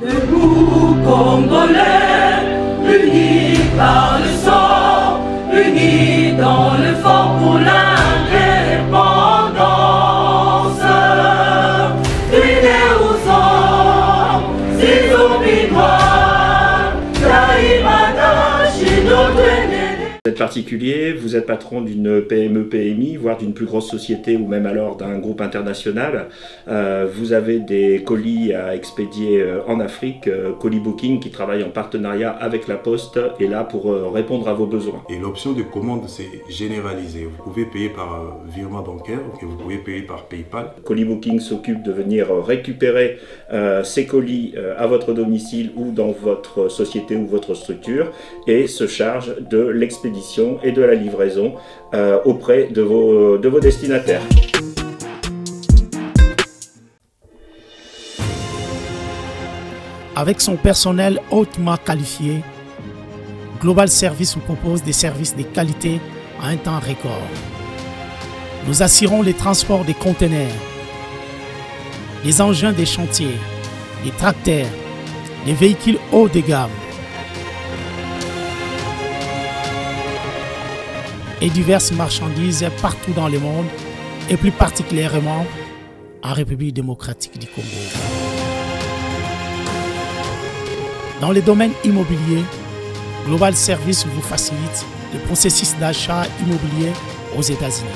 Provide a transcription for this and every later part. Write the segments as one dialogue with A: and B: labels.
A: Le groupe Congolais, unis par les...
B: particulier, vous êtes patron d'une PME, PMI, voire d'une plus grosse société ou même alors d'un groupe international. Euh, vous avez des colis à expédier euh, en Afrique, euh, Colibooking Booking qui travaille en partenariat avec la Poste est là pour répondre à vos besoins. Et l'option de commande, c'est généralisée. Vous pouvez payer par virement bancaire et vous pouvez payer par PayPal. Colibooking s'occupe de venir récupérer ces colis à votre domicile ou dans votre société ou votre structure et se charge de l'expédition et de la livraison euh, auprès de vos, destinataires. Avec son personnel hautement qualifié, Global Service vous propose des services de qualité à un temps record. Nous assurons les transports des conteneurs, les engins des chantiers, les tracteurs, les véhicules haut de gamme, et diverses marchandises partout dans le monde et plus particulièrement en République démocratique du Congo. Dans le domaine immobilier, Global Service vous facilite le processus d'achat immobilier aux États-Unis.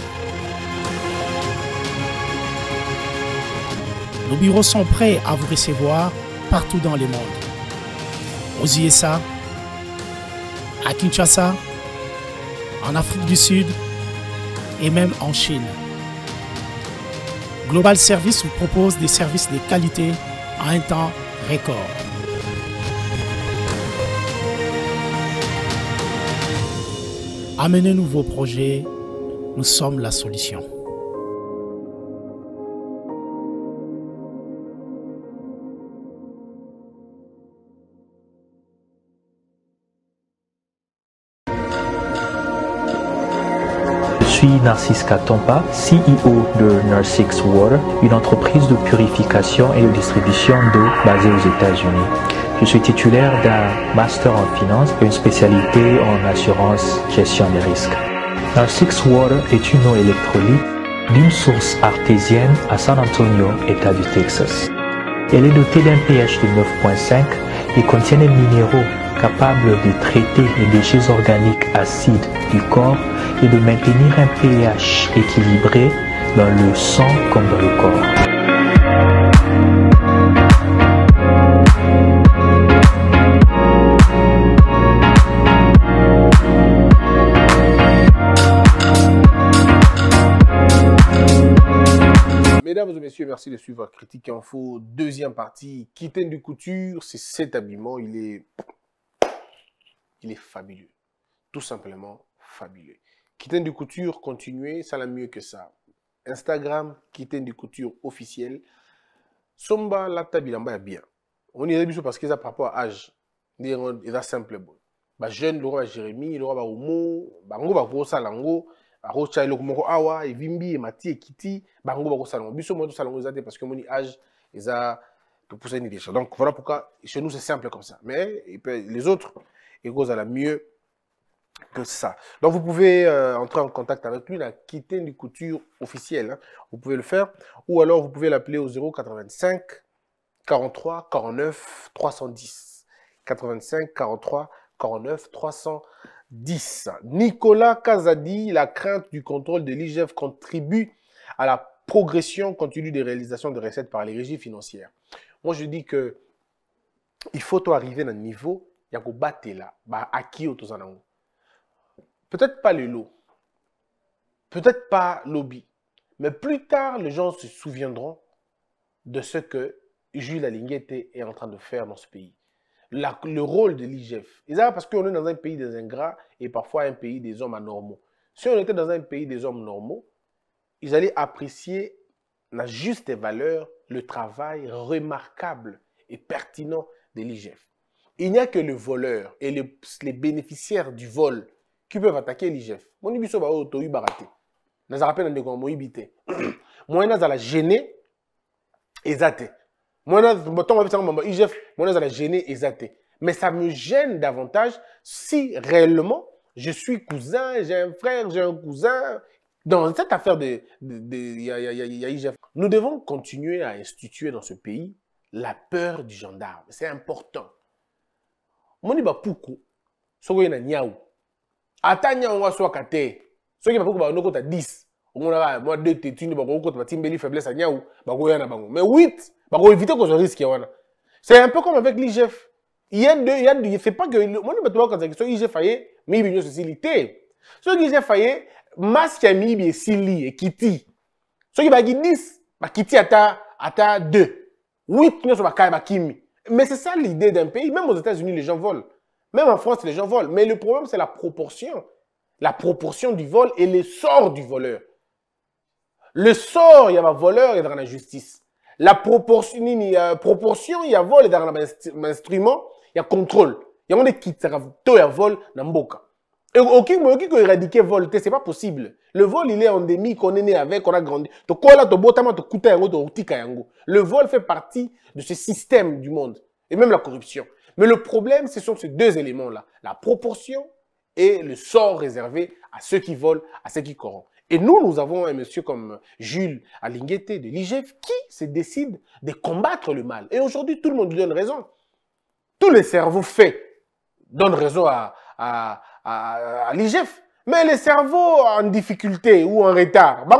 B: Nos bureaux sont prêts à vous recevoir partout dans le monde. Aux USA, à Kinshasa, en Afrique du Sud et même en Chine. Global Service vous propose des services de qualité à un temps record. Amenez-nous vos projets, nous sommes la solution. suis Narcisse Katompa, CEO de Narcisse Water, une entreprise de purification et de distribution d'eau basée aux États-Unis. Je suis titulaire d'un master en finance et une spécialité en assurance gestion des risques. Narcisse Water est une eau électrolyte d'une source artésienne à San Antonio, État du Texas. Elle est dotée d'un pH de 9.5 et contient des minéraux capable de traiter les déchets organiques acides du corps et de maintenir un pH équilibré dans le
C: sang comme dans le corps. Mesdames et messieurs, merci de suivre Critique Info, deuxième partie, quittez de couture, c'est cet habillement, il est il est fabuleux. Tout simplement fabuleux. Kitten de couture, continuez, ça l'a mieux que ça. Instagram, Kitten de couture officiel. Somba, la table, en est bien. On y est parce qu'ils ça par rapport à âge. ils est simple. Bon. Bah, jeune, le roi Jérémy, le roi Baoumo, Bango, Bago, Salango, Arocha, et Moko Awa, et Mati, et Kitty, Bango, Bago, Salango. Bisso, moi, tout Salango, parce que mon âge, ils ont. Donc voilà pourquoi chez nous c'est simple comme ça. Mais les autres, et l'a mieux que ça. Donc, vous pouvez euh, entrer en contact avec lui, la quitter une couture officielle. Hein. Vous pouvez le faire. Ou alors, vous pouvez l'appeler au 085 43 49 310. 85 43 49 310. Nicolas Kazadi, la crainte du contrôle de l'IGF contribue à la progression continue des réalisations de recettes par les régies financières. Moi, je dis que il faut arriver à un niveau ya là baaki qui peut-être pas le lot. peut-être pas lobby, mais plus tard les gens se souviendront de ce que Jules Alinguete est en train de faire dans ce pays. le rôle de l'IGF. Et ça, parce qu'on est dans un pays des ingrats et parfois un pays des hommes anormaux. Si on était dans un pays des hommes normaux, ils allaient apprécier la juste valeur, le travail remarquable et pertinent de l'IGF. Il n'y a que le voleur et les, bénéficiaires du vol qui peuvent attaquer l'IGF. Mon ibiso ba oto ibarate. Naza rappelle ndeko mo ibité. Moi naza la gêner ezate. Moi naza boton ba bisango mamba moi la gêner ezate. Mais ça me gêne davantage si réellement je suis cousin, j'ai un frère, j'ai un cousin. Dans cette affaire de, de, nous devons continuer à instituer dans ce pays la peur du gendarme. C'est important moni bapuku soki oye na niau ata niau waswaka te soki bapuku bandokota 10 omonaka mwa de tetune bakokota batimbeli faiblesse ya niau bakoya na bango mais 8 bakoevite kozwa risque wana c'est un peu comme avec l'igf c'est pas que moni toka bakokanzaki so igf aye miyibi binyo esili te soki igf aye maske ya miyibi et e kiti soki bayaki 10 ba kiti ata ata 2 8 nyonso ba kimi mais c'est ça l'idée d'un pays. Même aux États-Unis, les gens volent. Même en France, les gens volent. Mais le problème, c'est la proportion. La proportion du vol et le sort du voleur. Le sort, il y a un voleur et dans la justice. La proportion, il y a proportion, il y a vol et dans l'instrument, il y a contrôle. Il y a un qui il y a vol dans le et aucun moyen qui éradiquer vol, c'est pas possible. Le vol, il est endémique, on est né avec, on a grandi. Le vol fait partie de ce système du monde. Et même la corruption. Mais le problème, ce sont ces deux éléments-là. La proportion et le sort réservé à ceux qui volent, à ceux qui corrompent. Et nous, nous avons un monsieur comme Jules Alingueté de l'IGF qui se décide de combattre le mal. Et aujourd'hui, tout le monde lui donne raison. Tous les cerveaux faits donnent raison à à, l'IGF. Mais les cerveaux en difficulté ou en retard, ils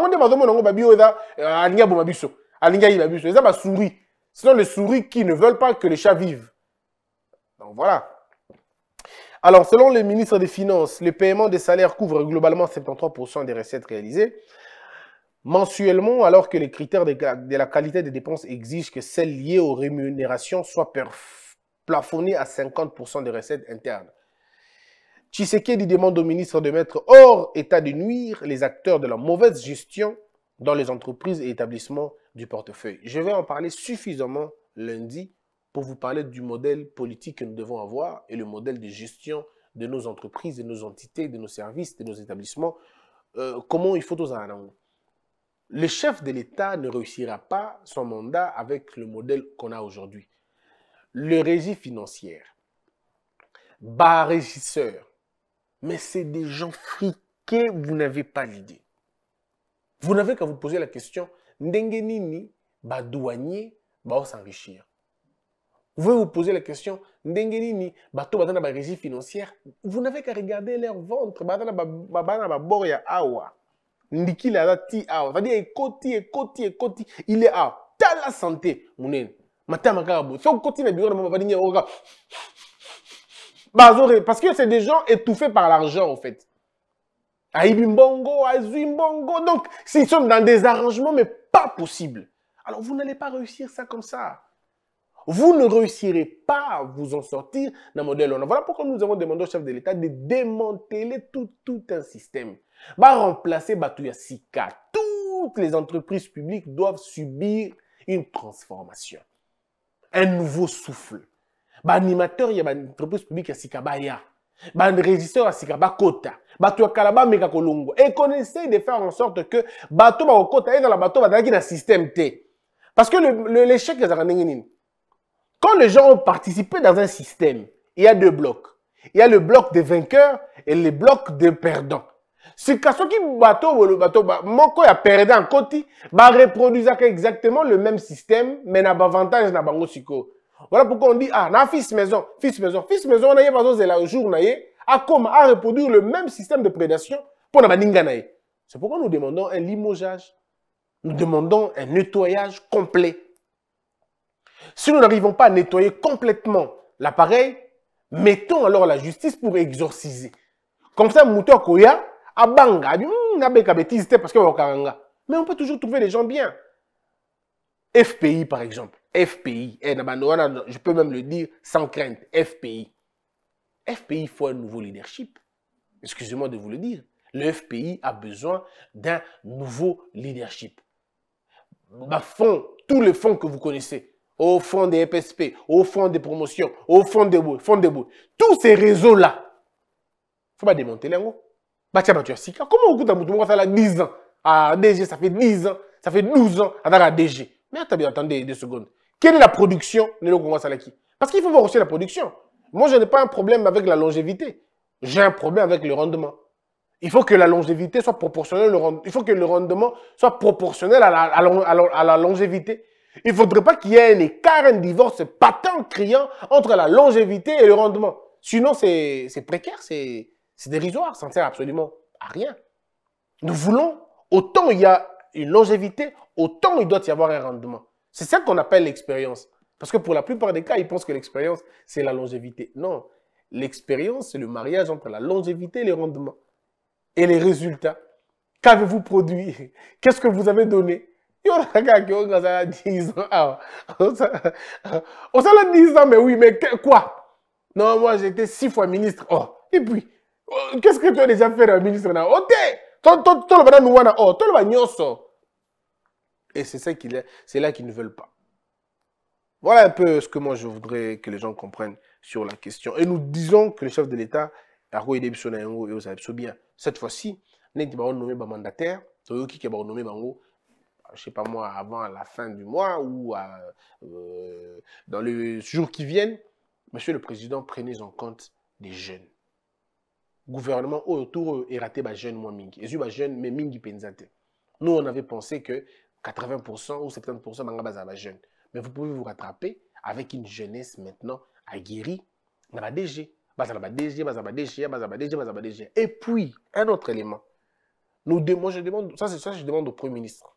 C: euh, les souris qui ne veulent pas que les chats vivent. Donc voilà. Alors, selon le ministre des Finances, le paiement des salaires couvre globalement 73% des recettes réalisées mensuellement, alors que les critères de la qualité des dépenses exigent que celles liées aux rémunérations soient plafonnées à 50% des recettes internes. Tshisekedi demande au ministre de mettre hors état de nuire les acteurs de la mauvaise gestion dans les entreprises et établissements du portefeuille. Je vais en parler suffisamment lundi pour vous parler du modèle politique que nous devons avoir et le modèle de gestion de nos entreprises, de nos entités, de nos services, de nos établissements. Euh, comment il faut tous en Le chef de l'État ne réussira pas son mandat avec le modèle qu'on a aujourd'hui. Le régime financier. bas régisseur, mais c'est des gens friqués, vous n'avez pas l'idée. Vous n'avez qu'à vous poser la question, Ndengenini, ba douanier, va s'enrichir. Vous pouvez vous poser la question, Ndengenini, bato batana ba régie financière, vous n'avez qu'à regarder leur ventre, batana ba bana ba boria awa. Ndiki la ti awa, c'est-à-dire ekoti il ekoti, il est à la santé, mounen. Matama karabo, on koti na bureau na mabadini au oka. Parce que c'est des gens étouffés par l'argent, en fait. ahibimbongo Azuimbongo. Donc, s'ils sont dans des arrangements, mais pas possible. Alors, vous n'allez pas réussir ça comme ça. Vous ne réussirez pas à vous en sortir d'un modèle. Voilà pourquoi nous avons demandé au chef de l'État de démanteler tout, tout un système. Va remplacer Batuya Sika. Toutes les entreprises publiques doivent subir une transformation. Un nouveau souffle baanimateur ya baentreprise publike ya sika baya régisseur ya sika bakota bato ya kala bameka Et qu'on essaye de faire en sorte que bato bakokota ezala bato dans un système T, parce que l'échec ezalaka ndenge quand les gens ont participé dans un système il y a deux blocs il y a le bloc des vainqueurs et le bloc des perdants sika soki bato bato moko ya perdant koti bareproduisaka exactement le même système mais na avantage na bango sikoyo voilà pourquoi on dit, ah, na fils maison, fils maison, fils maison, on a pas besoin de la jour, à comme à reproduire le même système de prédation pour la baninganaï. C'est pourquoi nous demandons un limogeage. Nous demandons un nettoyage complet. Si nous n'arrivons pas à nettoyer complètement l'appareil, mettons alors la justice pour exorciser. Comme ça, moteur Koya, à Banga, a dit, hmm, bêtise, parce que Mais on peut toujours trouver des gens bien. FPI, par exemple. FPI, eh, je peux même le dire sans crainte, FPI. FPI, il faut un nouveau leadership. Excusez-moi de vous le dire. Le FPI a besoin d'un nouveau leadership. Bah, tous les fonds que vous connaissez, au fond des FSP, au fond des promotions, au fond des fonds des tous ces réseaux-là, il faut pas démonter les mots. Bah, tiens, bah, tu as Comment on ça a 10 ans À ah, DG, ça fait 10 ans, ça fait 12 ans à DG. Mais attendez, attendez deux secondes. Quelle est la production de Salaki Parce qu'il faut voir aussi la production. Moi, je n'ai pas un problème avec la longévité. J'ai un problème avec le rendement. Il faut que la longévité soit proportionnelle, il faut que le rendement soit proportionnel à la, à longévité. Il ne faudrait pas qu'il y ait un écart, un divorce patent, criant entre la longévité et le rendement. Sinon, c'est précaire, c'est dérisoire, ça ne sert absolument à rien. Nous voulons, autant il y a une longévité, autant il doit y avoir un rendement. C'est ça qu'on appelle l'expérience. Parce que pour la plupart des cas, ils pensent que l'expérience, c'est la longévité. Non, l'expérience, c'est le mariage entre la longévité les rendements. Et les résultats. Qu'avez-vous produit Qu'est-ce que vous avez donné ah, on a 10 ans. s'en 10 ans, mais oui, mais quoi Non, moi j'étais 6 fois ministre. Oh. Et puis, oh, qu'est-ce que tu as déjà fait, ministre Ok Toi, tu toi, le as fait et c'est ça qu'il est, c'est là qu'ils ne veulent pas. Voilà un peu ce que moi je voudrais que les gens comprennent sur la question. Et nous disons que le chef de l'État, et bien. Cette fois-ci, il va nommé un mandataire, qui est nommé Bango, je sais pas moi, avant la fin du mois ou euh, euh, dans les jours qui viennent, Monsieur le Président, prenez en compte les jeunes. Gouvernement autour est raté par jeunes moins mingi. Et jeune mais mingi penzate. Nous on avait pensé que 80% ou 70% manga la jeune. Mais vous pouvez vous rattraper avec une jeunesse maintenant aguerrie. Naba DG, DG, Et puis un autre élément. Nous je demande, ça c'est ça je demande au Premier ministre.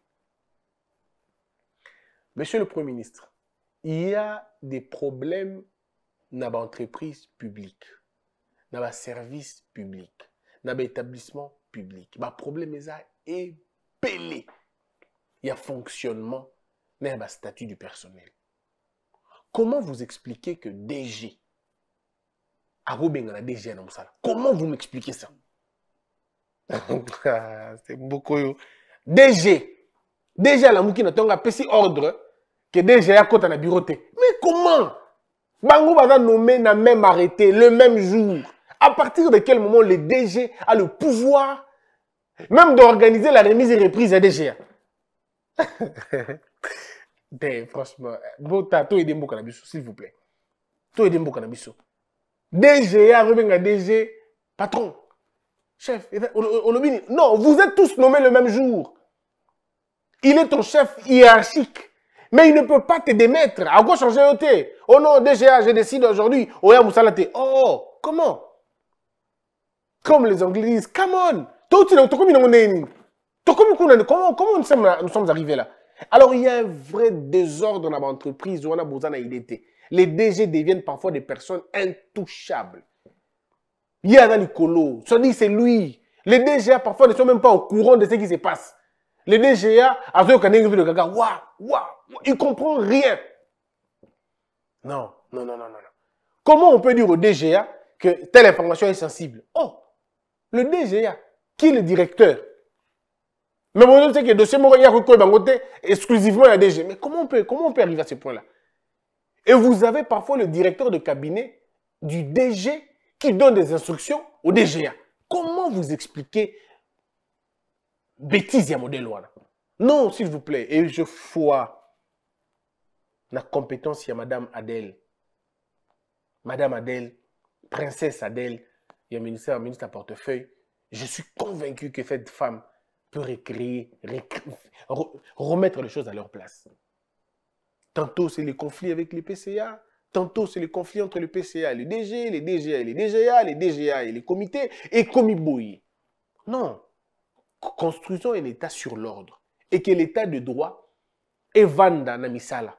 C: Monsieur le Premier ministre, il y a des problèmes dans l'entreprise publique, dans le service public, dans l'établissement public. Le problème est épelé il y a fonctionnement, mais il y a statut du personnel. Comment vous expliquez que DG, DG comment vous m'expliquez ça C'est beaucoup. DG, DG la mouki pas pesi ordre que DG a de la bureauté. Mais comment Bango va nommer na même arrêté le même jour. À partir de quel moment le DG a le pouvoir même d'organiser la remise et reprise à DGA Ben, franchement, eh, s'il vous plaît. To est na biso. DG DG patron. Chef, Non, vous êtes tous nommés le même jour. Il est ton chef hiérarchique. Mais il ne peut pas te démettre. À quoi changer Oh non, DGA, je décide aujourd'hui. Oh, oh, comment Comme les Anglais disent, come on. Toi, tu n'as Comment nous sommes, arrivés là Alors, il y a un vrai désordre dans l'entreprise où on a besoin d'identité. Les DG deviennent parfois des personnes intouchables. Il y a dans c'est lui. Les DGA, parfois, ne sont même pas au courant de ce qui se passe. Les DGA, à de waouh, waouh, ils ne comprennent rien. Non, non, non, non, non. Comment on peut dire au DGA que telle information est sensible Oh, le DGA, qui est le directeur mais mon c'est que le dossier moko ya exclusivement à la DG. Mais comment on peut comment on peut arriver à ce point-là Et vous avez parfois le directeur de cabinet du DG qui donne des instructions au DGA. Comment vous expliquez bêtise à modèle Non, s'il vous plaît, et je vois la compétence à madame Adèle. Madame Adèle, princesse Adèle, il y a ministère, ministre à portefeuille. Je suis convaincu que cette femme peut remettre les choses à leur place. Tantôt, c'est les conflits avec les PCA. Tantôt, c'est les conflits entre le PCA et le DG, les DGA et les DGA, les DGA et les comités, et Komiboui. Non. Construisons un État sur l'ordre. Et que l'État de droit vanda na misala.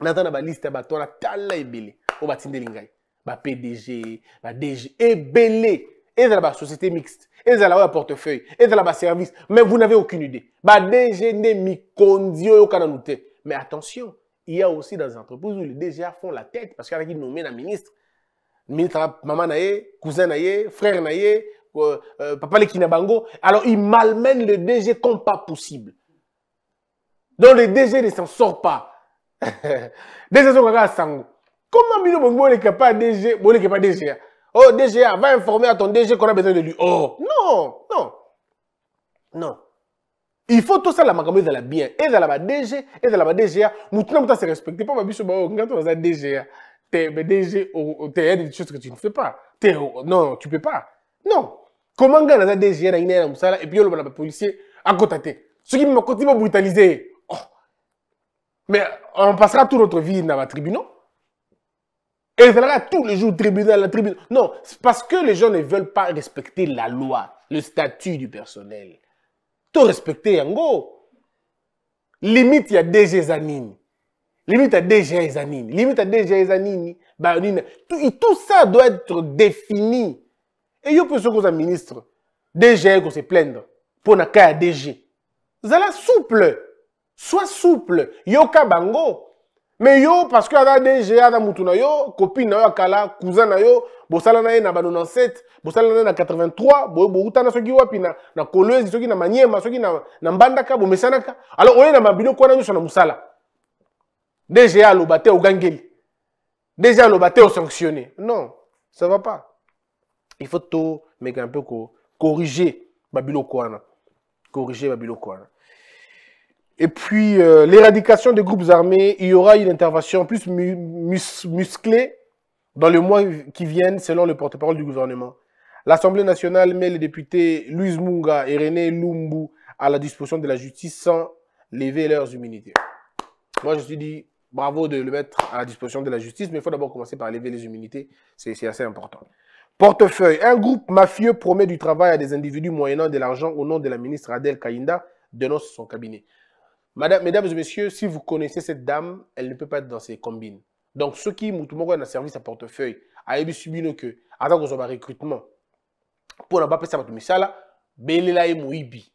C: Natana ba liste ba tala ebele. ba Ba PDG, ba DG, ebele et ont la société mixte, et ont la portefeuille, et ont la service, mais vous n'avez aucune idée. Bah, DGN mikondio kananoute. Mais attention, il y a aussi dans les entreprises où les DGA font la tête parce qu'il y a qui nommé un ministre. Ministre, maman naïe, cousin naïe, frère naïe, euh, euh, papa le kinabango. Alors, ils malmènent le DG comme pas possible. Donc, le DG ne s'en sort pas. DG, sont. Comment Mino Bongo est capable DG, bon, est capable de DGA? Oh, DGA, va informer à ton DG qu'on a besoin de lui. Oh, non, non, non. Il faut tout ça la makambo ezala bien. Et Ezala ba DG, et ezala la DGA. Moutuna mouta se respecté Pas ma biche, bah, on gagne dans un DGA. T'es DG, t'es des choses que tu ne fais pas. T'es, oh, oh, non, tu peux pas. Non. Comment gagne dans un DGA, dans ça là et puis on a un policier à côté. Ce qui m'a continué à brutaliser. Oh. Mais on passera toute notre vie dans la tribunal. Et il aura tous les jours tribunal, la tribunal. Non, c'est parce que les gens ne veulent pas respecter la loi, le statut du personnel. Tout respecter Yango. Limite, il y a des Limite, il y a des gens. Limite, il y a des anime. Bah, tout, tout ça doit être défini. Et il peut se cause ministre. DG, qui se plaindre. Pour n'a qu'à DG. allez souple. Sois souple. Yoka mais yo parce que aza des aza des yo copine na yo kala, cousin na yo bosalana na na 97 des na na 83 boye bowutana soki wapi na, na na maniema soki na, na mbandaka mesanaka. alors oye na mabiloko na, yo na musala dg lobate au gangeli dg lobate au sanctionné non ça va pas il faut tout peu, corriger Babilo corriger Corriger Babilo et puis, euh, l'éradication des groupes armés, il y aura une intervention plus musclée dans les mois qui viennent, selon le porte-parole du gouvernement. L'Assemblée nationale met les députés Louise Munga et René Lumbu à la disposition de la justice sans lever leurs immunités. Moi, je suis dit, bravo de le mettre à la disposition de la justice, mais il faut d'abord commencer par lever les immunités. C'est assez important. Portefeuille. Un groupe mafieux promet du travail à des individus moyennant de l'argent au nom de la ministre Adèle Kaïnda, dénonce son cabinet. Madame, mesdames et messieurs, si vous connaissez cette dame, elle ne peut pas être dans ses combines. Donc, ceux qui, Moutoumoko, ont servi service à portefeuille, à subi Subino, que, à tant qu'on recrutement, pour n'avoir pas ça, misala, belela et mouibi.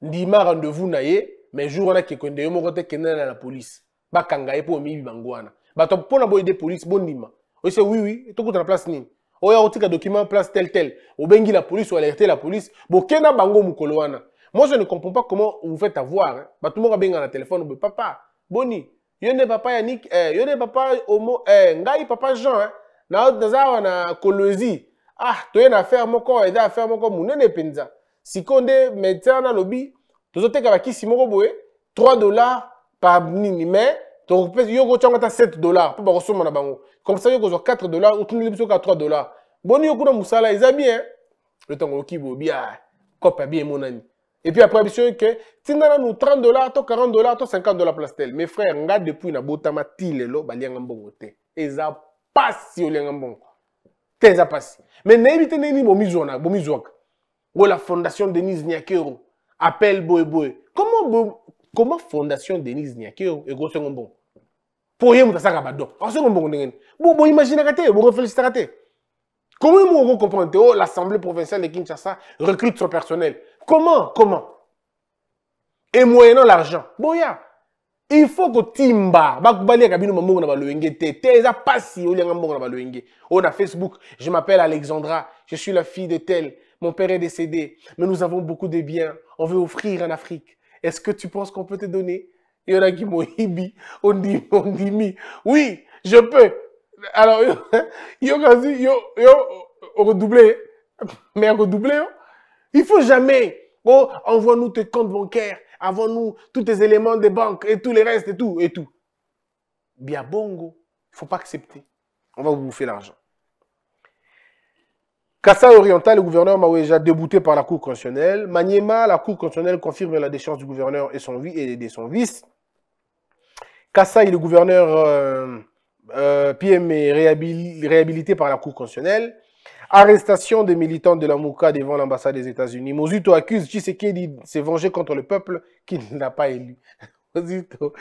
C: Ndima rendez-vous naye, mais jour on a kekonde, yo mokote kenda na la police. Bakanga et pour mibi bangwana. Bato, pour n'avoir des police, bon ndima. Oui, c'est oui, oui, et tout la place ni. Oya, otika document place tel tel. Obengi la police ou alerter la police. Kena bango mukoloana. Moi, je ne comprends pas comment vous faites avoir. Hein. Bah, tout le monde a bien dans le téléphone. Mais papa, Boni, yone papa Yannick, eh, yone papa Homo, eh, ngai papa Jean, hein. Na otaza na kolozi. Ah, toye na affaire moko, eza affaire moko munene penza. Sikonde médecin na lobby, tozoteka bakisi moko boye 3 dollars par nini mais tokopesa yo kotyanga ata 7 dollars mpo bakosomba na bango comme ça vous kozwa 4 dollars otundeli biso kaka 3 dollars boni yo kuna mosala eza bien le ntango okibobi a kope abi emonani et puis après, monsieur, que si nous avons 30 dollars, 40 dollars, 50 dollars plastel, Mes frères, regarde depuis na botama tilelo, bali en bon te. Ils a passé si bon. Ils a passé. Mais n'évitez ni bon mizouana, bon mizouak. Ou la fondation Denise Niakero. Appel boy boy. Comment comment fondation Denise Niakero et gros bon. Pour y mouta ça va En ce moment, bon bon imagine raté, bon réfléchissez Comment vous comprenez oh, l'assemblée provinciale de Kinshasa recrute son personnel. Comment Comment Et moyennant l'argent. y'a, Il faut que timba, bakubali akabino mamongo na balwenge te, pasi On a Facebook, je m'appelle Alexandra, je suis la fille de tel, mon père est décédé, mais nous avons beaucoup de biens, on veut offrir en Afrique. Est-ce que tu penses qu'on peut te donner Il y en a qui m'ont hibi, on dit, mi. Oui, je peux. Alors, yo, yo, yo, redoublé, mais redoublé, hein? Il faut jamais, oh, envoie-nous tes comptes bancaires, envoie nous tous tes éléments des banques et tout les restes et tout, et tout. Bien bongo, il ne faut pas accepter. On va vous bouffer l'argent. Kassa Oriental, le gouverneur Maweja, débouté par la Cour constitutionnelle. Maniema, la Cour constitutionnelle confirme la déchéance du gouverneur et, son, et de son vice. Kassai, le gouverneur euh, euh est réhabilité par la Cour constitutionnelle. Arrestation des militants de la Mouka devant l'ambassade des États-Unis. Mozito accuse Tshisekedi de se venger contre le peuple qu'il n'a pas élu. Mozito.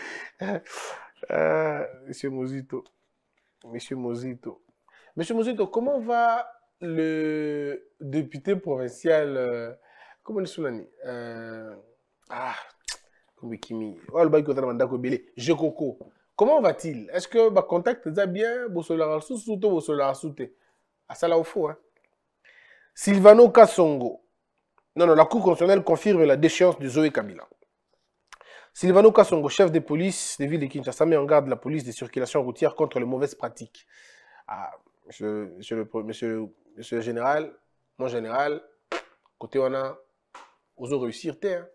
C: Euh, monsieur Mozito. Monsieur Mozito. Monsieur Mozito, comment va le député provincial, euh, comment est-ce il euh, Ah, Kimi. coco. Oh, comment va-t-il Est-ce que ma bah, contact est bien Bosolara Souté, Bosolara Souté Asala faut, Hein. Silvano Kassongo. Non, non, la Cour constitutionnelle confirme la déchéance de Zoé Kabila. Silvano Kassongo, chef de police des villes de Kinshasa, met en garde la police des circulations routières contre les mauvaises pratiques. Ah, monsieur, le, général, mon général, côté on a, osé réussir, hein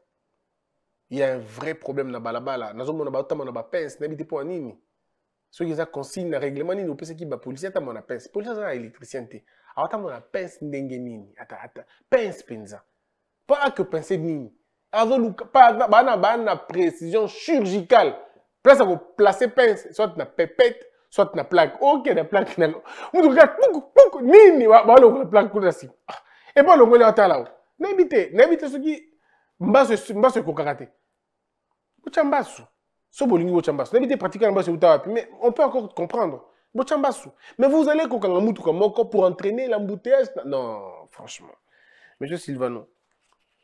C: Il y a un vrai problème là-bas, là-bas, là. Nous, on a pas de on qui eza consigne le règlement que les policiers ont mwana pince polisi aza un électricien pince Ils ont mon pince pince ata ata pince pas que pince nini bana précision chirurgicale place vous placer pince soit na pepete soit na plaque Ok, okay, plaque na nini la plaque Ils Ils ont Ils so bolingi chambasu. nayebi te pratika na basi euta mais on peut encore comprendre bochambasu mais vous allez kokanga mutuka pour entraîner l'embouteillage non franchement monsieur silvano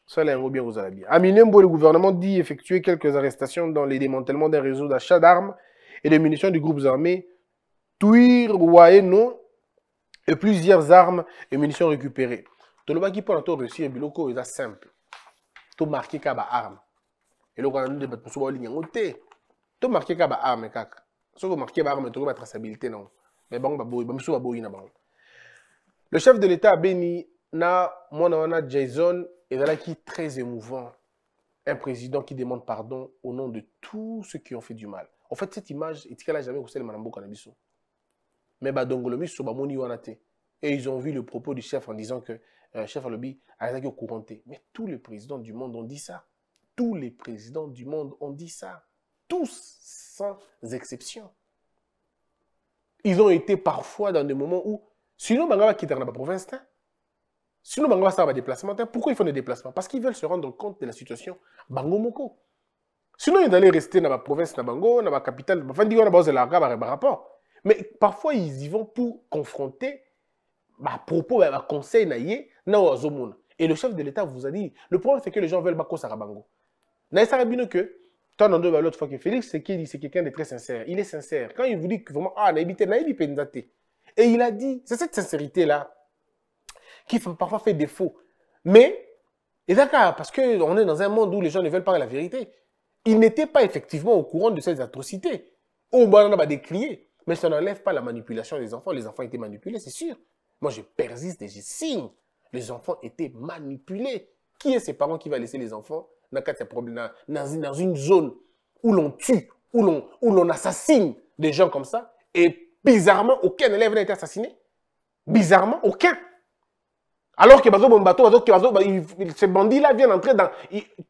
C: sala yango bien aux bien à Milimbo, le gouvernement dit effectuer quelques arrestations dans les démantèlements d'un réseau d'achat d'armes et de munitions du groupe armé tuir waeno et plusieurs armes et munitions récupérées qui mpona to réussir biloko oyo est simple tomarke armes. Et le wana nde bato mosusu baolingi de te tout marqué ka sauf arme kaka soki omarqué la arme non mais bon bah bango bon na le chef de l'état Béni na jason qui très émouvant un président qui demande pardon au nom de tous ceux qui ont fait du mal en fait cette image n'a jamais kosalema na Mais, mais bah donc le miso bah moni wanate et ils ont vu le propos du chef en disant que le euh, chef été au couranté mais tous les présidents du monde ont dit ça tous les présidents du monde ont dit ça tous, sans exception. Ils ont été parfois dans des moments où, sinon, va quitter la province, hein, sinon, va faire va déplacement. Hein, pourquoi ils font des déplacements Parce qu'ils veulent se rendre compte de la situation. Bango Sinon, ils allaient rester dans la province, dans Bango, dans la capitale, rapport. Mais parfois, ils y vont pour confronter bah, à propos, va bah, conseil, na Et le chef de l'État vous a dit, le problème, c'est que les gens veulent Bako Sarabango. Naïe bien que Tanando l'autre fois que Félix, c'est quelqu'un de très sincère. Il est sincère. Quand il vous dit que vraiment, ah, naïbité, naïbité, naïbité. Et il a dit, c'est cette sincérité-là qui parfois fait défaut. Mais, et d'accord, parce qu'on est dans un monde où les gens ne veulent pas la vérité. Il n'était pas effectivement au courant de ces atrocités. Au oh, bon, on a décrié. Mais ça n'enlève pas la manipulation des enfants. Les enfants étaient manipulés, c'est sûr. Moi, je persiste et je signe. Les enfants étaient manipulés. Qui est ces parents qui va laisser les enfants dans une zone où l'on tue, où l'on assassine des gens comme ça, et bizarrement, aucun élève n'a été assassiné. Bizarrement, aucun. Alors que ces bandits-là viennent entrer dans...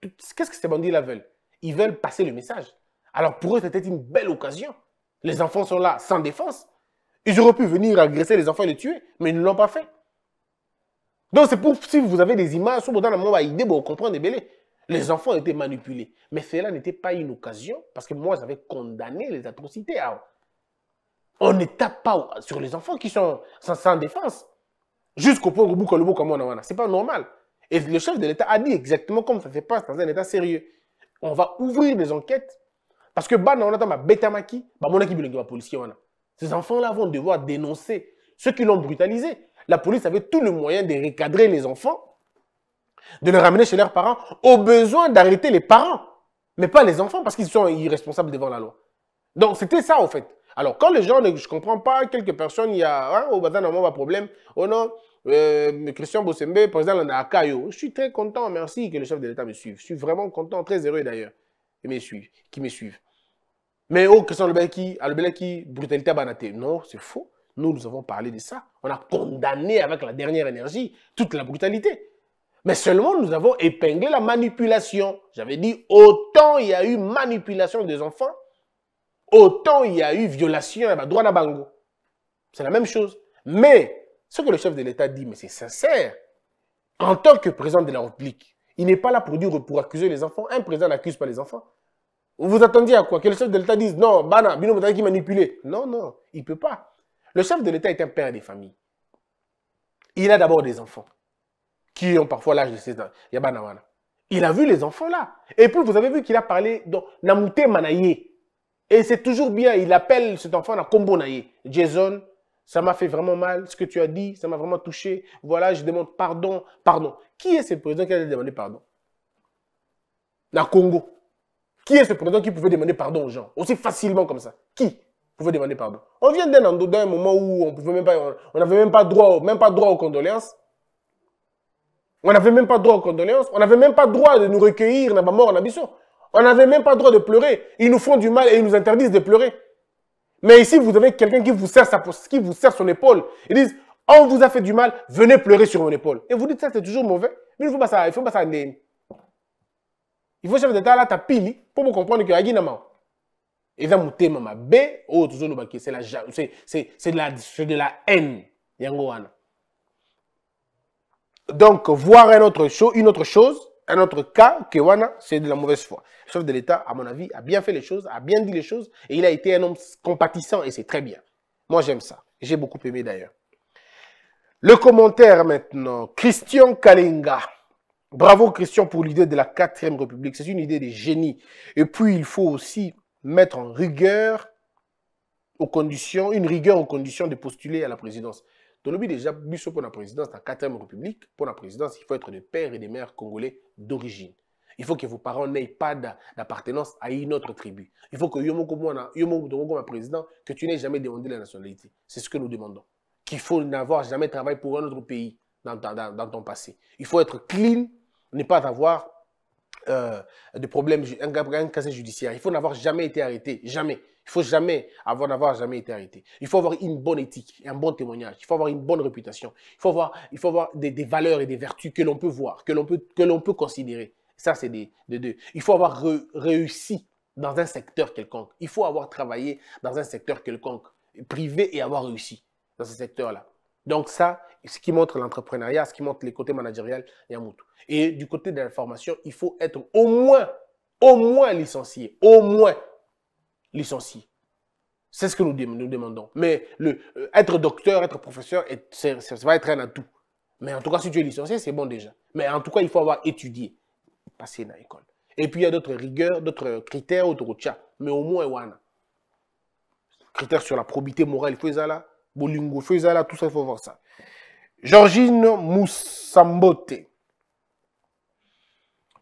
C: Qu'est-ce que ces bandits-là veulent Ils veulent passer le message. Alors pour eux, c'était une belle occasion. Les enfants sont là sans défense. Ils auraient pu venir agresser les enfants et les tuer, mais ils ne l'ont pas fait. Donc c'est pour, si vous avez des images, si vous avez des idées, vous les enfants étaient manipulés. Mais cela n'était pas une occasion, parce que moi, j'avais condamné les atrocités. Hein. on ne tape pas sur les enfants qui sont sans, défense. Jusqu'au point où le comme C'est pas normal. Et le chef de l'État a dit exactement comme ça se passe dans un État sérieux. On va ouvrir des enquêtes. Parce que bah on attend ma bah, Ces enfants-là vont devoir dénoncer ceux qui l'ont brutalisé. La police avait tout le moyen de recadrer les enfants de les ramener chez leurs parents, au besoin d'arrêter les parents, mais pas les enfants, parce qu'ils sont irresponsables devant la loi. Donc, c'était ça, au fait. Alors, quand les gens, ne, je ne comprends pas, quelques personnes, il y a, hein, au bazar, normalement, pas problème. Oh non, euh, Christian Bossembe, président de Akayo. Je suis très content, merci que le chef de l'État me suive. Je suis vraiment content, très heureux d'ailleurs, et me suivent. Qui me suivent. Mais oh, Christian Lebelaki, ah, brutalité banaté. Non, c'est faux. Nous, nous avons parlé de ça. On a condamné avec la dernière énergie toute la brutalité. Mais seulement nous avons épinglé la manipulation. J'avais dit, autant il y a eu manipulation des enfants, autant il y a eu violation eh ben, à droit bango. C'est la même chose. Mais ce que le chef de l'État dit, mais c'est sincère, en tant que président de la République, il n'est pas là pour dire pour accuser les enfants. Un président n'accuse pas les enfants. Vous vous attendiez à quoi Que le chef de l'État dise non, Bana, Bino qui manipulé. Non, non, il ne peut pas. Le chef de l'État est un père des familles. Il a d'abord des enfants qui ont parfois l'âge de 16 ans. Il a vu les enfants là. Et puis, vous avez vu qu'il a parlé dans Namouté Manaye. Et c'est toujours bien, il appelle cet enfant à Kombo Naye. Jason, ça m'a fait vraiment mal, ce que tu as dit, ça m'a vraiment touché. Voilà, je demande pardon, pardon. Qui est ce président qui a demandé pardon La Congo. Qui est ce président qui pouvait demander pardon aux gens Aussi facilement comme ça. Qui pouvait demander pardon On vient d'un moment où on pouvait même n'avait même pas droit, même pas droit aux condoléances. On n'avait même pas droit aux condoléances. On n'avait même pas droit de nous recueillir dans ma mort en abisson. On n'avait même pas droit de pleurer. Ils nous font du mal et ils nous interdisent de pleurer. Mais ici, vous avez quelqu'un qui vous serre qui vous serre son épaule. Ils disent, on vous a fait du mal, venez pleurer sur mon épaule. Et vous dites ça, c'est toujours mauvais. Mais il faut pas ça, il faut pas ça. Il faut chef d'état là, pour comprendre que Et ça, B, oh, c'est la, c'est, c'est de la, de la haine. Donc, voir une autre chose, un autre cas, Kewana, c'est de la mauvaise foi. Le chef de l'État, à mon avis, a bien fait les choses, a bien dit les choses, et il a été un homme compatissant, et c'est très bien. Moi, j'aime ça. J'ai beaucoup aimé d'ailleurs. Le commentaire maintenant. Christian Kalenga. Bravo Christian pour l'idée de la 4ème République. C'est une idée de génie. Et puis, il faut aussi mettre en rigueur aux conditions, une rigueur aux conditions de postuler à la présidence tolobi déjà pour la présidence la 4 république pour la présidence il faut être de pères et des mères congolais d'origine il faut que vos parents n'aient pas d'appartenance à une autre tribu. Il faut que président, que tu n'aies jamais demandé la nationalité. C'est ce que nous demandons. Qu'il faut n'avoir jamais travaillé pour un autre pays dans, ton passé. Il faut être clean, ne pas avoir euh, de problème, un, casier judiciaire. Il faut n'avoir jamais été arrêté, jamais. Il faut jamais, avant d'avoir jamais été arrêté, il faut avoir une bonne éthique, un bon témoignage, il faut avoir une bonne réputation, il faut avoir, il faut avoir des, valeurs et des vertus que l'on peut voir, que l'on peut, que l'on peut considérer. Ça, c'est des, deux. Il faut avoir réussi dans un secteur quelconque. Il faut avoir travaillé dans un secteur quelconque, privé, et avoir réussi dans ce secteur-là. Donc ça, ce qui montre l'entrepreneuriat, ce qui montre les côtés managériels, Yamutu. Et du côté de la formation, il faut être au moins, au moins licencié, au moins Licencié, C'est ce que nous, nous demandons. Mais le, euh, être docteur, être professeur, ça va être un atout. Mais en tout cas, si tu es licencié, c'est bon déjà. Mais en tout cas, il faut avoir étudié, Passer dans l'école. Et puis, il y a d'autres rigueurs, d'autres critères, d'autres choses. Mais au moins, il y a critères sur la probité morale, il faut ça Bolingo, il faut avoir. tout ça, il faut voir ça. Georgine Moussambote.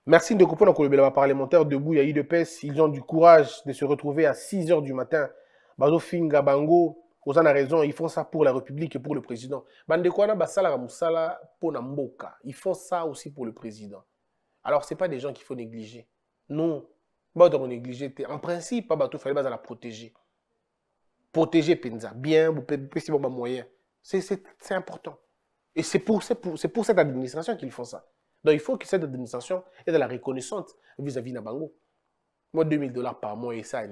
C: Merci de couper nos le parlementaire debout Yahi de Ils ont du courage de se retrouver à 6 h du matin. Bango, a raison, ils font ça pour la République et pour le président. Bandekwana Basala Ils font ça aussi pour le président. Alors, ce n'est pas des gens qu'il faut négliger. Non. on négliger. En principe, il tout fallait pas la protéger. Protéger Penza. Bien, c'est moyen. C'est important. Et c'est pour, pour, pour cette administration qu'ils font ça. Donc il faut que cette administration ait de la reconnaissance vis-à-vis de Bango. Moi, 2000 dollars par mois, et ça,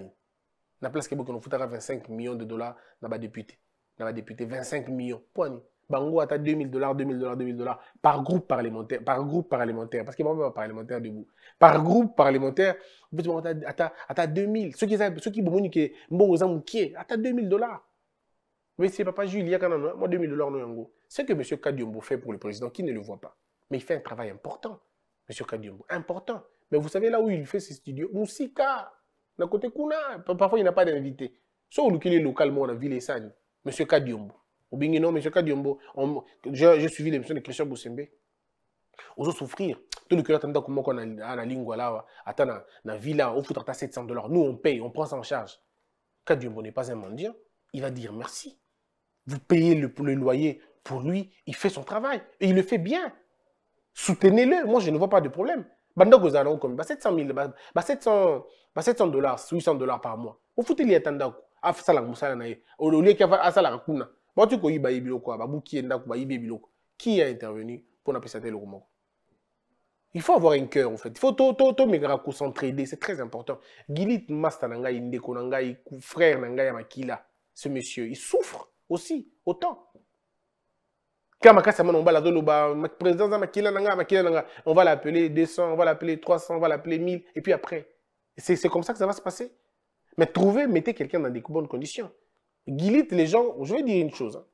C: La place que nous foutons 25 millions de dollars dans ma député. Dans ma députée, 25 millions. Point. Bango a 2000 dollars, 2000 dollars, 2000 dollars par groupe parlementaire. Par groupe parlementaire. Parce qu'il n'y a pas parlementaire debout. Par groupe parlementaire, à ta 2000. Ceux qui ceux qui ont dit que à ta 2000 dollars. Mais c'est papa Julia, hein. moi 2000 dollars, C'est Ce que M. Kadiombo fait pour le président, qui ne le voit pas. Mais il fait un travail important, M. Kadiombo, important. Mais vous savez là où il fait ses studios Moussika, d'un côté Kuna. Parfois, il n'a pas d'invité. Soit on est localement, on ville vu les M. Kadiombo. Ou bien non, M. Kadiombo, j'ai suivi l'émission de Christian Boussembe. doit souffrir. Tout le monde qui comment on a la ligne, là, attends, la ville, on faut 700 dollars. Nous, on paye, on prend ça en charge. Kadiombo n'est pas un mendiant. Il va dire merci. Vous payez le, le loyer pour lui, il fait son travail. Et il le fait bien. Soutenez-le. Moi, je ne vois pas de problème. Banda Gozano, comme 700 000, 700, 700 dollars, 800 dollars par mois. Au foot, il y a tant asala mosala na ye olie ke asalaka kuna bauti koyiba ye biloko babuki ye ndako biloko qui a intervenu pour apesa te eloko moko il faut avoir un cœur en fait il faut tomekaka s'entraider. c'est très important gilit master na konanga, ndeko frère na ngai ya makila ce monsieur il souffre aussi autant on va l'appeler 200, on va l'appeler 300, on va l'appeler 1000, et puis après. C'est comme ça que ça va se passer. Mais trouvez, mettez quelqu'un dans des bonnes conditions. Guilite les gens, je vais dire une chose. Et hein.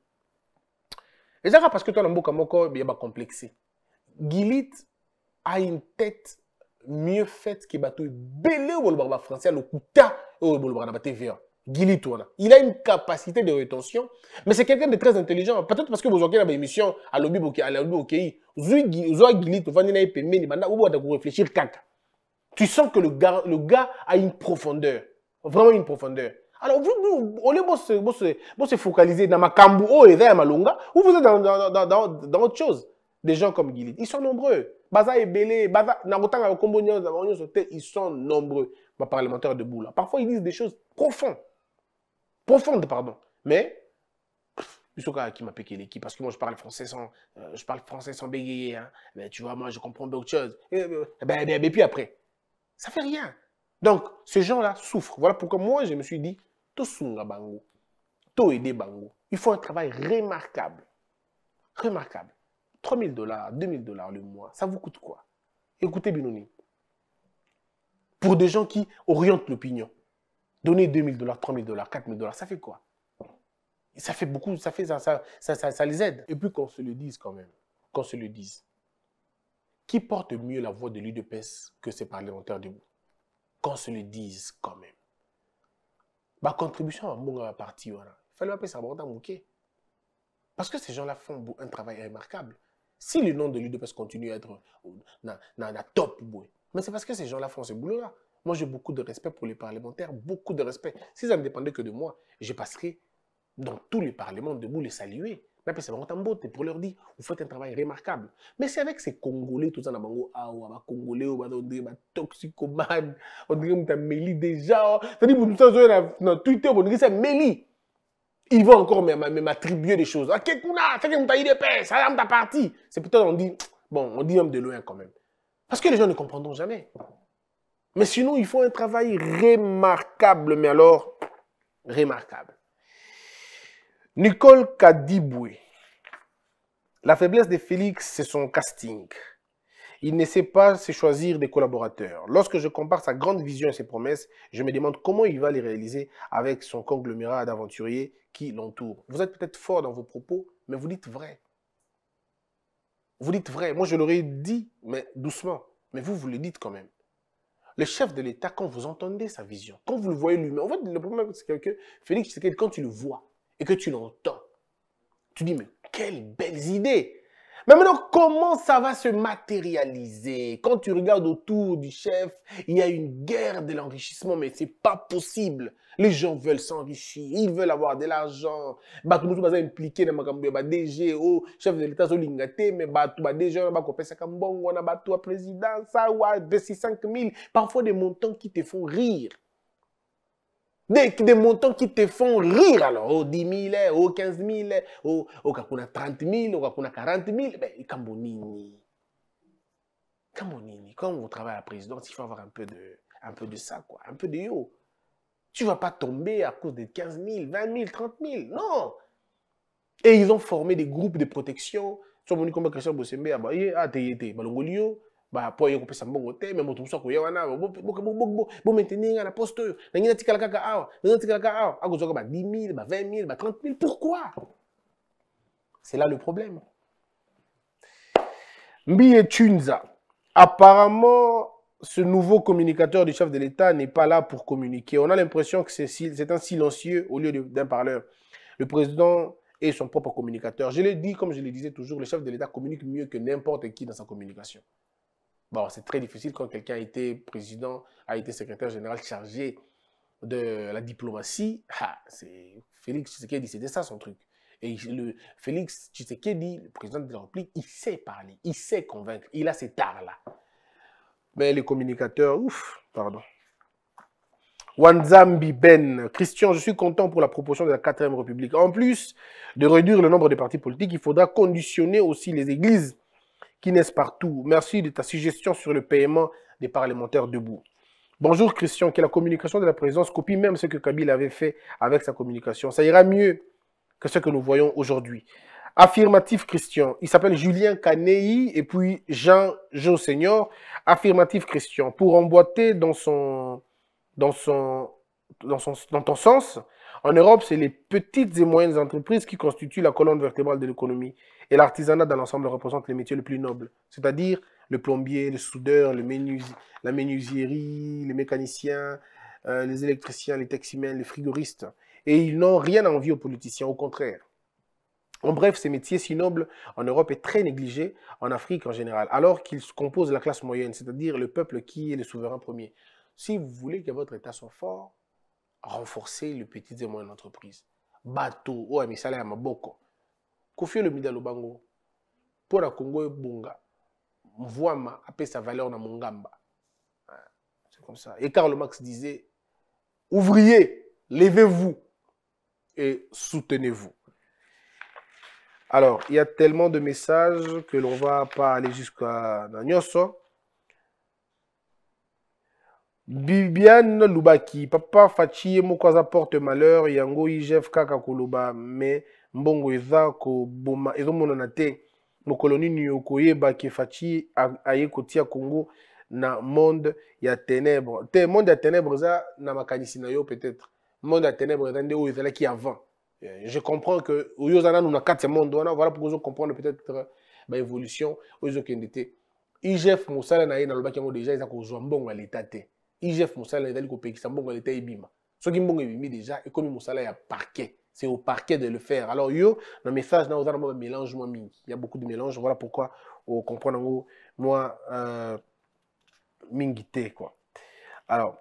C: Les gens, parce que toi, dans le il y a complexé. Guilite a une tête mieux faite que Batou. Belé au le français, le kouta au le TVA. Gili Tourna. Il a une capacité de rétention, mais c'est quelqu'un de très intelligent. Peut-être parce que vous avez la émission à l'Obi Bokei. Vous avez Gili Tourna, vous avez réfléchir caca. Tu sens que le gars, le gars a une profondeur, vraiment une profondeur. Alors, vous, vous, on est vous, vous, se focaliser dans ma cambo, et ou vous êtes dans, dans, dans, dans, dans autre chose. Des gens comme Gili, ils sont nombreux. Baza et Belé, Baza, Narotang, ils sont nombreux, les parlementaires debout là. Parfois, ils disent des choses profondes profonde, pardon. Mais, qui m'a piqué l'équipe, parce que moi je parle français sans, euh, je parle français sans bégayer, hein. mais tu vois, moi je comprends beaucoup de choses. Et, euh, eh ben, eh ben, puis après, ça fait rien. Donc, ces gens-là souffrent. Voilà pourquoi moi je me suis dit, Tosunga Bango, To aider Bango, ils font un travail remarquable. Remarquable. 3000 dollars, 2000 dollars le mois, ça vous coûte quoi Écoutez Binouni. Pour des gens qui orientent l'opinion, Donner 2000 dollars, 3000 dollars, 4000 dollars, ça fait quoi Ça fait beaucoup, ça, fait, ça, ça, ça, les aide. Et puis qu'on se le dise quand même, qu'on se le dise. Qui porte mieux la voix de l'UDPS que ses parlementaires debout Qu'on se le dise quand même. Ma bah, contribution à mon parti, voilà. il fallait appeler ça Mouké. Parce que ces gens-là font un travail remarquable. Si le nom de l'UDPS continue à être dans euh, la top, mais c'est parce que ces gens-là font ce boulot-là. Moi, j'ai beaucoup de respect pour les parlementaires, beaucoup de respect. Si ça ne dépendait que de moi, je passerais dans tous les parlements debout les saluer. Mais c'est vraiment beauté pour leur dire, vous faites un travail remarquable. Mais c'est avec ces Congolais, tout ça, dans Bango, ah, ouais, bah, Congolais, bah, on dirait ma bah, toxicomane, on dirait t'as méli, déjà. C'est-à-dire, vous nous savez, dans Twitter, on dirait c'est méli. Ils vont encore m'attribuer des choses. Ah, Kekuna, dit que tu des ça a ta partie. C'est peut on dit, bon, on dit homme de loin quand même. Parce que les gens ne comprendront jamais. Mais sinon, ils font un travail remarquable, mais alors, remarquable. Nicole Kadiboué. La faiblesse de Félix, c'est son casting. Il ne sait pas se choisir des collaborateurs. Lorsque je compare sa grande vision et ses promesses, je me demande comment il va les réaliser avec son conglomérat d'aventuriers qui l'entoure. Vous êtes peut-être fort dans vos propos, mais vous dites vrai. Vous dites vrai. Moi, je l'aurais dit, mais doucement. Mais vous, vous le dites quand même. Le chef de l'État, quand vous entendez sa vision, quand vous le voyez lui-même, en fait, le problème, c'est que Félix quand tu le vois et que tu l'entends, tu dis, mais quelles belles idées mais maintenant, comment ça va se matérialiser Quand tu regardes autour du chef, il y a une guerre de l'enrichissement, mais c'est pas possible. Les gens veulent s'enrichir, ils veulent avoir de l'argent. tout baza impliqué dans makambo ba DG o oh, chef de l'État solingate, mais batu ba DG ba kopesa kambongo na batu président ça ou cinq 000, parfois des montants qui te font rire. Des, montants qui te font rire alors. Oh, 10 000, eh, oh, 15 000, eh, oh, 30 000, oh, 40 000. Ben, Kambonini. Kambonini, quand on travaille à la présidence, il faut avoir un peu de, ça, Un peu de yo. Tu ne vas pas tomber à cause de 15 000, 20 000, 30 000. Non. Et ils ont formé des groupes de protection. Tu as comme Christian Bossembe, balongolio ba po yo pesa mbongo te me motu usako yewa na bo bo bo bo maintenir na poste yo na ngina tikala kaka awa na ngina tikala kaka awa akozoka ba 10000 ba 20000 ba 30000 pourquoi c'est là le problème Mbiye Tunza apparemment ce nouveau communicateur du chef de l'État n'est pas là pour communiquer. On a l'impression que c'est un silencieux au lieu d'un parleur. Le président et son propre communicateur. Je l'ai dit, comme je le disais toujours, le chef de l'État communique mieux que n'importe qui dans sa communication. Bon, c'est très difficile quand quelqu'un a été président, a été secrétaire général chargé de la diplomatie. c'est Félix Tshisekedi, c'était ça son truc. Et le Félix Tshisekedi, le président de la République, il sait parler, il sait convaincre, il a cet art-là. Mais les communicateurs, ouf, pardon. Wanzambi Ben, Christian, je suis content pour la proposition de la 4ème République. En plus de réduire le nombre de partis politiques, il faudra conditionner aussi les églises qui naissent partout. Merci de ta suggestion sur le paiement des parlementaires debout. Bonjour Christian, que la communication de la présidence copie même ce que Kabil avait fait avec sa communication. Ça ira mieux que ce que nous voyons aujourd'hui. Affirmatif Christian, il s'appelle Julien Canei et puis Jean Jo Senior. Affirmatif Christian, pour emboîter dans son, dans son, dans son, dans ton sens, en Europe, c'est les petites et moyennes entreprises qui constituent la colonne vertébrale de l'économie. Et l'artisanat dans l'ensemble représente les métiers les plus nobles, c'est-à-dire le plombier, le soudeur, la menuiserie, les mécaniciens, euh, les électriciens, les taximens, les frigoristes. Et ils n'ont rien envie aux politiciens, au contraire. En bref, ces métiers si nobles en Europe est très négligé, en Afrique en général, alors qu'ils composent la classe moyenne, c'est-à-dire le peuple qui est le souverain premier. Si vous voulez que votre État soit fort, renforcez les petites et moyennes entreprises. Bateau, oh, mais ça, ma kofiolomi da pour la Congo bonga kongo ma appeler sa valeur na mongamba c'est comme ça et karl Marx disait ouvriers levez-vous et soutenez-vous alors il y a tellement de messages que l'on va pas aller jusqu'à Nanyoso. Bibiane Lubaki, papa Fachi, Mokwaza porte malheur, Yango IGF Kaka mais mbongo eza koboma ezomonana te mokolo nini okoyeba ke faci aye kotia congo na monde ya ténèbres te monde ya ténèbres za na makanisi na yo peut-être monde ya za eza nde oyo ki avant eh, je comprends que oyozana oza nous na quatre, monde wana voilà vous comprendre peut-être évolution oyo ezokende te igf mosala na ye nalobaki déjà deja eza kozwa mbongo ya leta te igf mosala ezali kopekisa mbongo ya ibima ebima soki mbongo déjà, deja comme mosala ya parquet c'est au parquet de le faire. Alors, yo, le message, dans ben, mélange, il y a beaucoup de mélange. Voilà pourquoi, on comprend, moi, euh, mingité, quoi. Alors,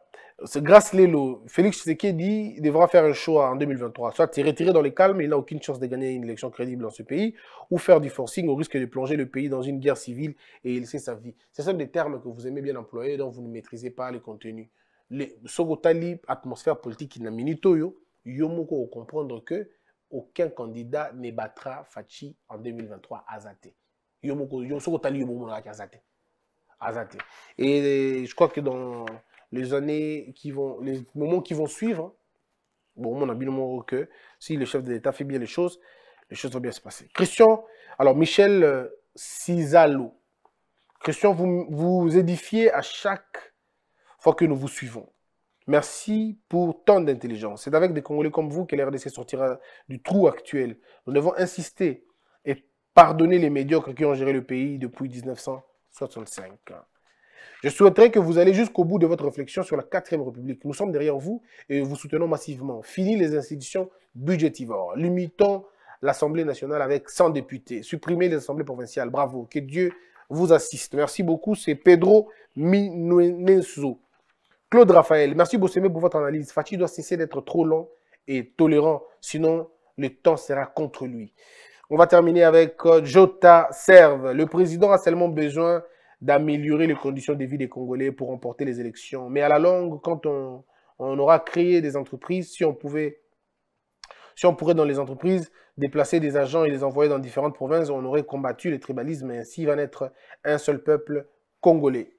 C: grâce à l'élo, Félix Tshisekedi devra faire un choix en 2023. Soit se retirer dans les calmes, il n'a aucune chance de gagner une élection crédible dans ce pays, ou faire du forcing au risque de plonger le pays dans une guerre civile et il sait sa vie. C'est ça des termes que vous aimez bien employer, dont vous ne maîtrisez pas les contenus. Les Sogotali, atmosphère politique, il n'a yo. Yomoko comprendre que aucun candidat ne battra Fachi en 2023 Azate. Yomoko Azate. Azate. Et euh, je crois que dans les années qui vont les moments qui vont suivre hein, bon on si le chef de l'État fait bien les choses, les choses vont bien se passer. Christian, alors Michel euh, Cisalo. Christian, vous vous édifiez à chaque fois que nous vous suivons. Merci pour tant d'intelligence. C'est avec des Congolais comme vous que l'RDC sortira du trou actuel. Nous devons insister et pardonner les médiocres qui ont géré le pays depuis 1965. Je souhaiterais que vous allez jusqu'au bout de votre réflexion sur la 4ème République. Nous sommes derrière vous et vous soutenons massivement. Fini les institutions budgétivores. Limitons l'Assemblée nationale avec 100 députés. Supprimez les assemblées provinciales. Bravo. Que Dieu vous assiste. Merci beaucoup. C'est Pedro Minenzo. Claude Raphaël, merci Bossemé pour votre analyse. Fatih doit cesser d'être trop long et tolérant, sinon le temps sera contre lui. On va terminer avec euh, Jota Serve. Le président a seulement besoin d'améliorer les conditions de vie des Congolais pour remporter les élections. Mais à la longue, quand on, aura créé des entreprises, si on pouvait, si on pourrait dans les entreprises déplacer des agents et les envoyer dans différentes provinces, on aurait combattu le tribalisme et ainsi va naître un seul peuple congolais.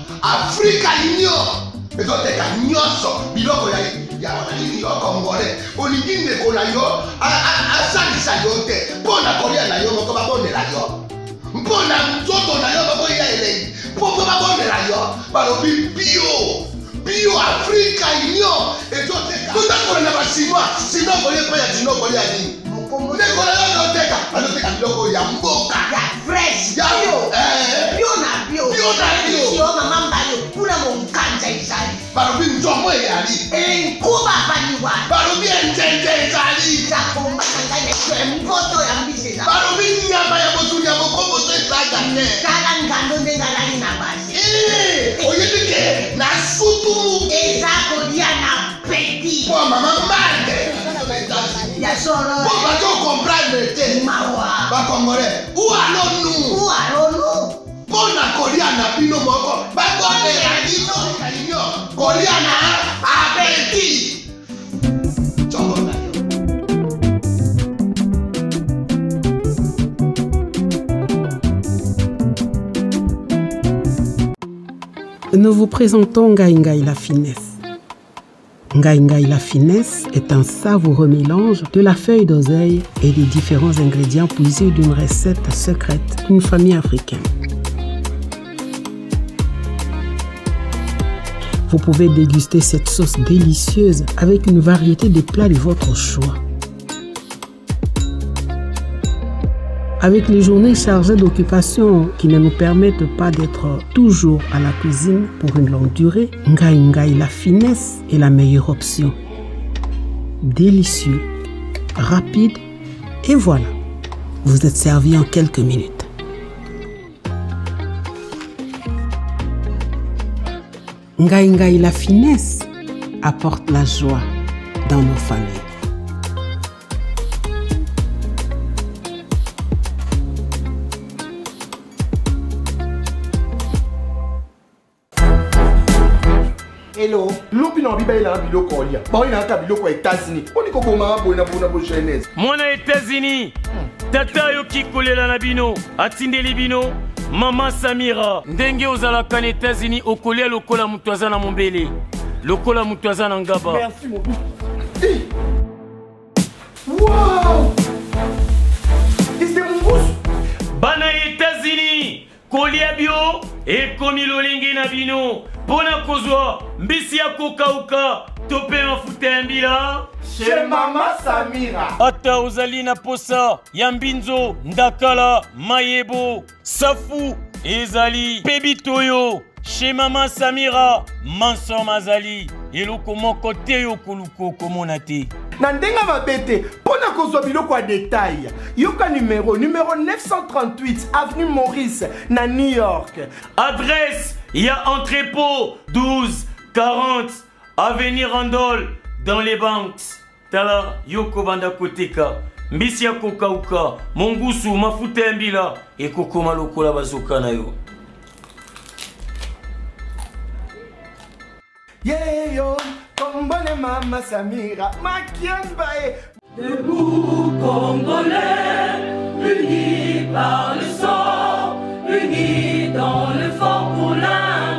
D: Africa yi nyɔ ɛdɔ tɛ ka nyɔ sɔ bilɔkɔ ya yi yàrá yìí yọ ọkọ ńgọ rẹ onídìí nìkó la yọ asalisa yọ tẹ bọ́ọ̀lù akọ̀rí ẹ̀ la yọ ọmọ kọ́ba bọ́ọ̀lù la yọ bọ́ọ̀lù àtọ́tọ̀ la yọ ọmọ kọ́ yẹ ẹ̀rẹ́ yìí kọ́ba bọ́ọ̀lù la yọ bàlọ́ bí bíò bio, Áfíríkà yìí yọ ètò tẹ ká. tó dákọ̀ ẹ̀ nàbà sinú à sinú ọ̀gbọ̀n yẹ kọ́ ndeko ya noteka anoteka biloko ya mboka ya fresh ya bio eh. na bio bio na bio mama mbali kuna monkanja ezali balobi nzombo eyali enkuba eh, baliwa balobi enzenze ezali zakombaka ngai yesu emboto ya mbisi eza balobi nyama ya bozuli ya bokoboso ezaka te tala ngando nde ngalali na basi eh, oyebi ke na sutu eza kolia na peti po mama mbali Bon, bah, on comprend le thé. Ma bah, Où allons-nous? Où allons-nous? Bon, la Coriana, puis nous, Pas bah, bon, les radios, Coriana, appétit.
C: Nous vous présentons Gaïngaï la finesse. Ngaï La Finesse est un savoureux mélange de la feuille d'oseille et des différents ingrédients puisés d'une recette secrète d'une famille africaine. Vous pouvez déguster cette sauce délicieuse avec une variété de plats de votre choix. Avec les journées chargées d'occupations qui ne nous permettent pas d'être toujours à la cuisine pour une longue durée, Ngai la finesse est la meilleure option. Délicieux, rapide et voilà, vous êtes servi en quelques minutes. Ngai la finesse apporte la joie dans nos familles.
D: soki na babibali nanga biloko olia baoyi nanga kaka biloko ya etats-unis mponi kobomanga boye na bona bo genèse
E: mwana ya etats-unis tata ayoki kolela na bino atindeli bino mama samira ndenge ozalaka na etats-unis okolia lokola moto aza na mombele lokola moto aza na ngaba
A: Merci, wow!
E: bana ya etats-unis kolia bio ekomi lolenge na bino mpo na kozwa mbisi ya kokauka to mpe mafuta ya mbila chez mama samira ata ozali na posa ya mbinzo ndakala mayebo safu ezali mpe bitoyo chez maman samira Manson mazali eloko moko te yo koluka okomona te na ndenge mabe na biloko a detail yoka numero numéro 938 avenue maurice na new york adresse ya entrepôt 1240 avenue randol dans les banks. tala yoko banda koteka mbisi ya kokauka mongusu mafuta ya mbila ekokoma lokola bazoka yo
D: Yeyo, Congolais, Mama Samira, Makian Bae. Debout,
A: Congolais, unis par le sang, unis dans le fort pour l'un.